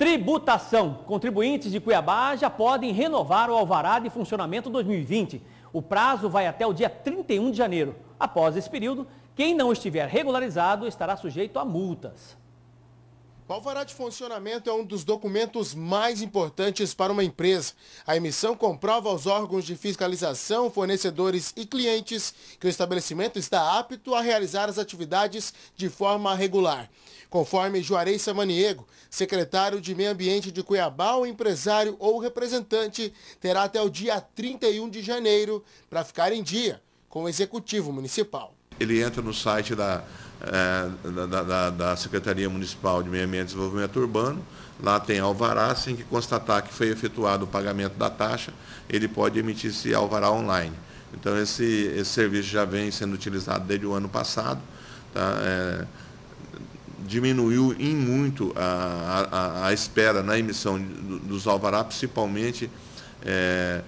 Tributação. Contribuintes de Cuiabá já podem renovar o alvará de funcionamento 2020. O prazo vai até o dia 31 de janeiro. Após esse período, quem não estiver regularizado estará sujeito a multas. O alvará de funcionamento é um dos documentos mais importantes para uma empresa. A emissão comprova aos órgãos de fiscalização, fornecedores e clientes que o estabelecimento está apto a realizar as atividades de forma regular. Conforme Juarez Samaniego, secretário de Meio Ambiente de Cuiabá, o empresário ou representante terá até o dia 31 de janeiro para ficar em dia com o Executivo Municipal. Ele entra no site da é, da, da, da, Secretaria Municipal de Meio Ambiente e Desenvolvimento Urbano. Lá tem alvará, sem assim que constatar que foi efetuado o pagamento da taxa, ele pode emitir esse alvará online. Então, esse, esse serviço já vem sendo utilizado desde o ano passado. Tá? É, diminuiu em muito a, a, a, espera na emissão dos alvará, principalmente é,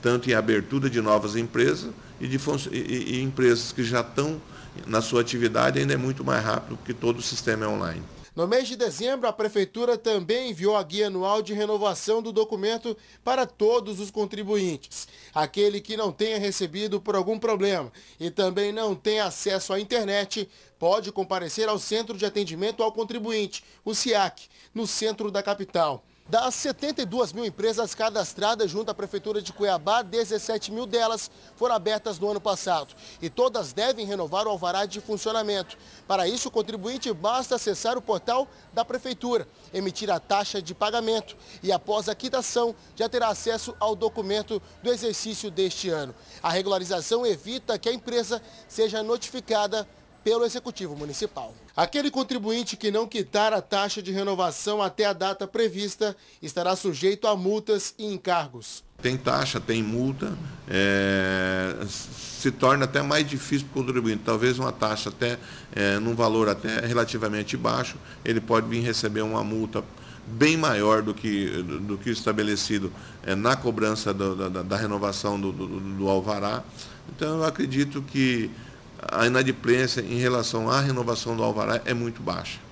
tanto em abertura de novas empresas e, de, e, e empresas que já estão na sua atividade ainda é muito mais rápido porque todo o sistema é online. No mês de dezembro, a Prefeitura também enviou a guia anual de renovação do documento para todos os contribuintes. Aquele que não tenha recebido por algum problema e também não tenha acesso à internet, pode comparecer ao Centro de Atendimento ao Contribuinte, o CIAC, no centro da capital. Das 72 mil empresas cadastradas junto à Prefeitura de Cuiabá, 17 mil delas foram abertas no ano passado e todas devem renovar o alvará de funcionamento. Para isso, o contribuinte basta acessar o portal da Prefeitura, emitir a taxa de pagamento e, após a quitação, já terá acesso ao documento do exercício deste ano. A regularização evita que a empresa seja notificada pelo Executivo Municipal. Aquele contribuinte que não quitar a taxa de renovação até a data prevista estará sujeito a multas e encargos. Tem taxa, tem multa, é, se torna até mais difícil para o contribuinte. Talvez uma taxa até, é, num valor até relativamente baixo, ele pode vir receber uma multa bem maior do que, do que estabelecido é, na cobrança do, da, da, renovação do, do, do alvará. Então, eu acredito que a inadimplência em relação à renovação do alvará é muito baixa.